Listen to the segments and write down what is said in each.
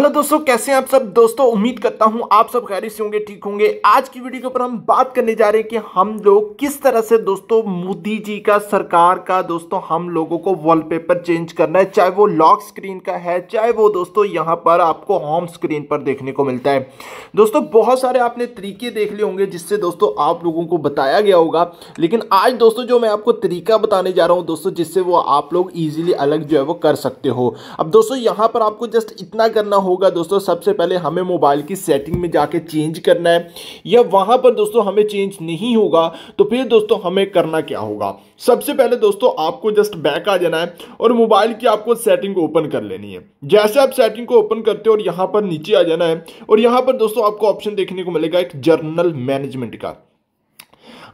hello दोस्तों कैसे हैं आप सब दोस्तों उम्मीद करता हूं आप सब खैरिश से होंगे ठीक होंगे आज की वीडियो के ऊपर हम बात करने जा रहे हैं कि हम लोग किस तरह से दोस्तों मोदी जी का सरकार का दोस्तों हम लोगों को वॉलपेपर चेंज करना है चाहे वो लॉक स्क्रीन का है चाहे वो दोस्तों यहां पर आपको होम स्क्रीन पर देखने को मिलता है दोस्तों बहुत सारे आपने तरीके देख लिए होंगे जिससे दोस्तों आप लोगों को बताया गया होगा लेकिन आज दोस्तों जो मैं आपको तरीका बताने जा रहा हूँ दोस्तों जिससे वो आप लोग ईजिली अलग जो है वो कर सकते हो अब दोस्तों यहाँ पर आपको जस्ट इतना करना हो होगा दोस्तों सबसे पहले हमें मोबाइल की सेटिंग में जाके चेंज करना है या वहाँ पर दोस्तों हमें चेंज नहीं होगा तो फिर दोस्तों हमें करना क्या होगा सबसे पहले दोस्तों आपको जस्ट बैक आ जाना है और मोबाइल की आपको सेटिंग को ओपन कर लेनी है जैसे आप सेटिंग को ओपन करते हो और यहाँ पर नीचे आ जाना है और यहाँ पर दोस्तों आपको ऑप्शन देखने को मिलेगा एक जर्नल मैनेजमेंट का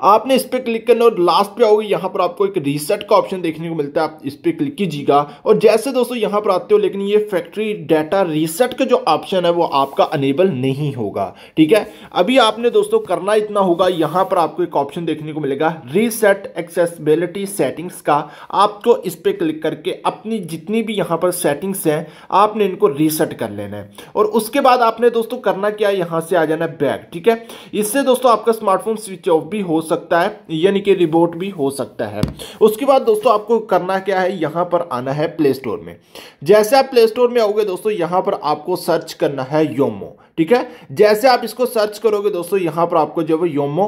आपने इस पर क्लिक करना और लास्ट पे आओगे यहाँ पर आपको एक रीसेट का ऑप्शन देखने को मिलता है आप इस पर क्लिक कीजिएगा और जैसे दोस्तों यहाँ पर आते हो लेकिन ये फैक्ट्री डाटा रीसेट का जो ऑप्शन है वो आपका अनेबल नहीं होगा ठीक है अभी आपने दोस्तों करना इतना होगा यहाँ पर आपको एक ऑप्शन देखने को मिलेगा रीसेट एक्सेसबिलिटी सेटिंग्स का आपको इस पर क्लिक करके अपनी जितनी भी यहाँ पर सेटिंग्स हैं आपने इनको रीसेट कर लेना है और उसके बाद आपने दोस्तों करना क्या है यहाँ से आ जाना बैग ठीक है इससे दोस्तों आपका स्मार्टफोन स्विच ऑफ भी हो सकता है यानी कि रिबोट भी हो सकता है उसके बाद दोस्तों आपको करना क्या है यहाँ पर आना है प्ले स्टोर में जैसे आप प्ले स्टोर में आओगे दोस्तों यहाँ पर आपको सर्च करना है योमो ठीक है जैसे आप इसको सर्च करोगे दोस्तों यहाँ पर आपको जो है योमो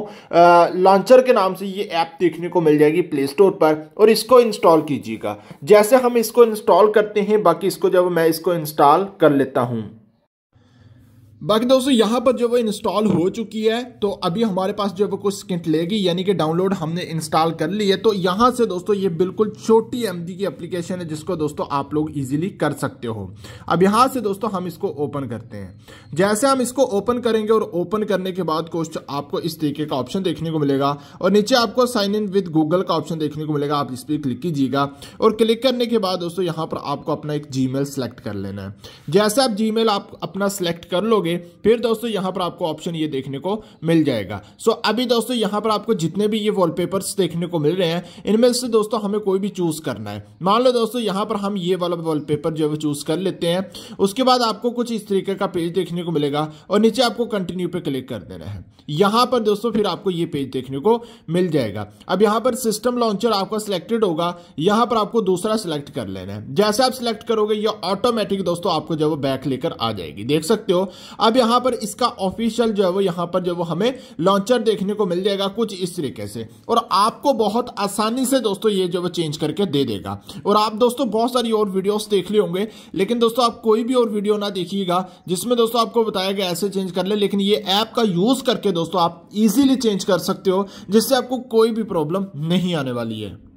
लॉन्चर के नाम से ये ऐप देखने को मिल जाएगी प्ले स्टोर पर और इसको इंस्टॉल कीजिएगा जैसे हम इसको इंस्टॉल करते हैं बाकी इसको जब मैं इसको इंस्टॉल कर लेता हूँ बाकी दोस्तों यहाँ पर जो वो इंस्टॉल हो चुकी है तो अभी हमारे पास जो है वो कुछ सेकंड लेगी यानी कि डाउनलोड हमने इंस्टॉल कर ली है तो यहाँ से दोस्तों ये बिल्कुल छोटी एम की एप्लीकेशन है जिसको दोस्तों आप लोग इजीली कर सकते हो अब यहाँ से दोस्तों हम इसको ओपन करते हैं जैसे हम इसको ओपन करेंगे और ओपन करने के बाद कुछ आपको इस तरीके का ऑप्शन देखने को मिलेगा और नीचे आपको साइन इन विद गूगल का ऑप्शन देखने को मिलेगा आप इस पर क्लिक कीजिएगा और क्लिक करने के बाद दोस्तों यहाँ पर आपको अपना एक जी सेलेक्ट कर लेना है जैसे आप जी आप अपना सेलेक्ट कर लोगे करोगे फिर दोस्तों यहां पर आपको ऑप्शन ये देखने को मिल जाएगा सो अभी दोस्तों यहां पर आपको जितने भी ये वॉलपेपर्स देखने को मिल रहे हैं इनमें से दोस्तों हमें कोई भी चूज करना है मान लो दोस्तों यहां पर हम ये वाला वॉलपेपर जो है चूज कर लेते हैं उसके बाद आपको कुछ इस तरीके का पेज देखने को मिलेगा और नीचे आपको कंटिन्यू पे क्लिक कर देना है यहां पर दोस्तों फिर आपको ये पेज देखने को मिल जाएगा अब यहां पर सिस्टम लॉन्चर आपका सिलेक्टेड होगा यहां पर आपको दूसरा सिलेक्ट कर लेना है जैसे आप सिलेक्ट करोगे ये ऑटोमेटिक दोस्तों आपको जब वो बैक लेकर आ जाएगी देख सकते हो अब यहाँ पर इसका ऑफिशियल जो है वो यहाँ पर जो वो हमें लॉन्चर देखने को मिल जाएगा कुछ इस तरीके से और आपको बहुत आसानी से दोस्तों ये जो वो चेंज करके दे देगा और आप दोस्तों बहुत सारी और वीडियोस देख ले होंगे लेकिन दोस्तों आप कोई भी और वीडियो ना देखिएगा जिसमें दोस्तों आपको बताया गया ऐसे चेंज कर ले लेकिन ये ऐप का यूज़ करके दोस्तों आप इजीली चेंज कर सकते हो जिससे आपको कोई भी प्रॉब्लम नहीं आने वाली है